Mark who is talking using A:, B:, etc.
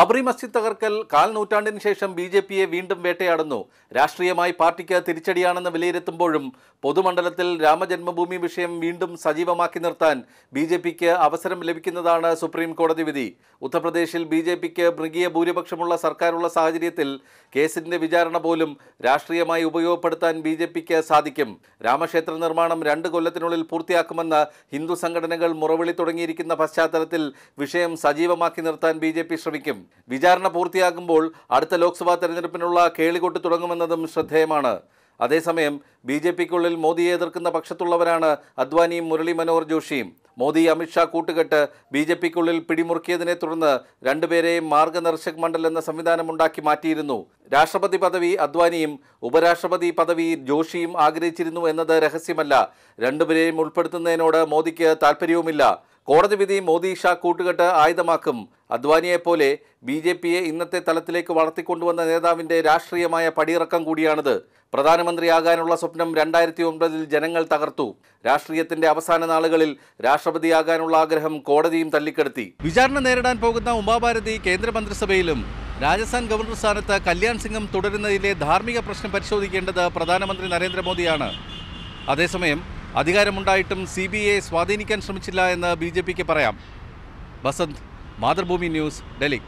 A: ബാബറി മസ്ജിദ് തകർക്കൽ കാൽ നൂറ്റാണ്ടിന് ശേഷം B J പിയെ വീണ്ടും വേട്ടയാടുന്നു രാഷ്ട്രീയമായി പാർട്ടിക്ക് തിരിച്ചടിയാണെന്ന് വിലയിരുത്തുമ്പോഴും പൊതുമണ്ഡലത്തിൽ രാമജന്മഭൂമി വിഷയം വീണ്ടും സജീവമാക്കി നിർത്താൻ ബി ജെ പിക്ക് അവസരം ലഭിക്കുന്നതാണ് സുപ്രീം കോടതി വിധി ഉത്തർപ്രദേശിൽ ബി ജെ പിക്ക് മൃഗീയ ഭൂരിപക്ഷമുള്ള സർക്കാരുള്ള സാഹചര്യത്തിൽ കേസിന്റെ വിചാരണ പോലും രാഷ്ട്രീയമായി ഉപയോഗപ്പെടുത്താൻ ബി ജെ പിക്ക് സാധിക്കും രാമക്ഷേത്ര നിർമ്മാണം രണ്ട് കൊല്ലത്തിനുള്ളിൽ പൂർത്തിയാക്കുമെന്ന് ഹിന്ദു സംഘടനകൾ മുറവിളി തുടങ്ങിയിരിക്കുന്ന പശ്ചാത്തലത്തിൽ വിഷയം സജീവമാക്കി നിർത്താൻ ബി ശ്രമിക്കും വിചാരണ പൂർത്തിയാകുമ്പോൾ അടുത്ത ലോക്സഭാ തെരഞ്ഞെടുപ്പിനുള്ള കേളികൊട്ട് തുടങ്ങുമെന്നതും ശ്രദ്ധേയമാണ് അതേസമയം ബി ജെ പിക്കുള്ളിൽ മോദിയെ എതിർക്കുന്ന പക്ഷത്തുള്ളവരാണ് അദ്വാനിയും മുരളി മനോഹർ ജോഷിയും മോദി അമിത്ഷാ കൂട്ടുകെട്ട് ബി ജെ പിക്കുള്ളിൽ പിടിമുറുക്കിയതിനെ തുടർന്ന് രണ്ടുപേരെയും മാർഗനിർശക് മണ്ഡൽ എന്ന സംവിധാനം ഉണ്ടാക്കി മാറ്റിയിരുന്നു രാഷ്ട്രപതി പദവി അദ്വാനിയും ഉപരാഷ്ട്രപതി പദവി ജോഷിയും ആഗ്രഹിച്ചിരുന്നു എന്നത് രഹസ്യമല്ല രണ്ടുപേരെയും ഉൾപ്പെടുത്തുന്നതിനോട് മോദിക്ക് താൽപ്പര്യവുമില്ല കോടതി വിധി മോദി ഷാ കൂട്ടുകെട്ട് ആയുധമാക്കും അദ്വാനിയെപ്പോലെ ബി ജെ പിയെ ഇന്നത്തെ തലത്തിലേക്ക് വളർത്തിക്കൊണ്ടുവന്ന നേതാവിൻ്റെ രാഷ്ട്രീയമായ പടിയിറക്കം കൂടിയാണിത് പ്രധാനമന്ത്രിയാകാനുള്ള സ്വപ്നം രണ്ടായിരത്തി ഒമ്പതിൽ ജനങ്ങൾ തകർത്തു രാഷ്ട്രീയത്തിന്റെ അവസാന നാളുകളിൽ രാഷ്ട്രപതിയാകാനുള്ള ആഗ്രഹം കോടതിയും തള്ളിക്കെടുത്തി വിചാരണ നേരിടാൻ പോകുന്ന ഉമാഭാരതി കേന്ദ്രമന്ത്രിസഭയിലും രാജസ്ഥാൻ ഗവർണർ സ്ഥാനത്ത് കല്യാൺ സിംഗും തുടരുന്നതിലെ ധാർമ്മിക പ്രശ്നം പരിശോധിക്കേണ്ടത് പ്രധാനമന്ത്രി നരേന്ദ്രമോദിയാണ് അതേസമയം അധികാരമുണ്ടായിട്ടും സി ബി ഐ സ്വാധീനിക്കാൻ ശ്രമിച്ചില്ല എന്ന് ബി ജെ പിക്ക് പറയാം ബസന്ത് മാതൃഭൂമി ന്യൂസ് ഡൽഹി